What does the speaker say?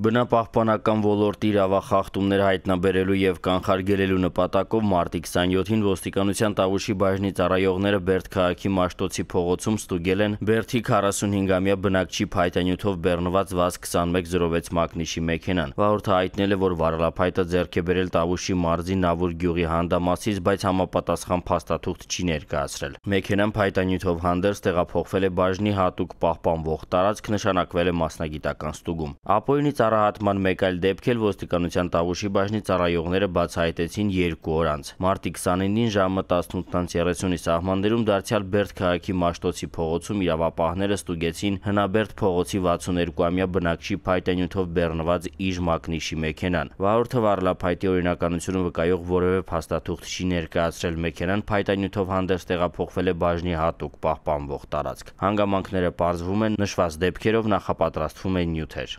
Բնապահպանական ոլորտի իրավախախտումներ հայտնաբերելու եւ կանխարգելելու նպատակով մարտի 27-ին ոստիկանության Տավուշի բաժնի ծառայողները Բերդ քաղաքի Մաշտոցի փողոցում ստուգել են Բերդի 45-ամյա բնակչի փայտանյութով բեռնված ՎԱԶ 2106 մակնիշի մեքենան։ Վարորդը հայտնել է, որ վարարափայտը ձեռք է բերել Տավուշի մարզի Նավուր գյուղի հանդամասից, բայց համապատասխան փաստաթուղթ չի ներկայացրել։ Մեքենան փայտանյութով հանդերձ տեղափոխվել է բաժնի հատուկ պահպանվող տարածք, նշանակվել է մասնագիտական ստուգում։ Ապօրինի Նկարահատման մեկ այլ դեպք էլ ոստիկանության Տավուշի բաժնի ծառայողները բացահայտեցին 2 օր անց։ Մարտի 29-ին ժամը 18:30-ի սահմաններում դարձյալ Բերդ քաղաքի Մաշտոցի փողոցում իրավապահները ստուգեցին Հնաբերդ փողոցի 62-ամյա բնակչի փայտենյութով բեռնված իր մակնիշի մեքենան։ Վարորդը Վարլափայտի օրինականությունը վկայող որևէ փաստաթուղթ չի ներկայացրել մեքենան փայտանյութով հանդերձ տեղափոխվել է բաժնի հատուկ պահպանվող տարածք։ Հանգամանքները պարզվում են նշված դեպքերով նախապատրաստվում են նյութեր։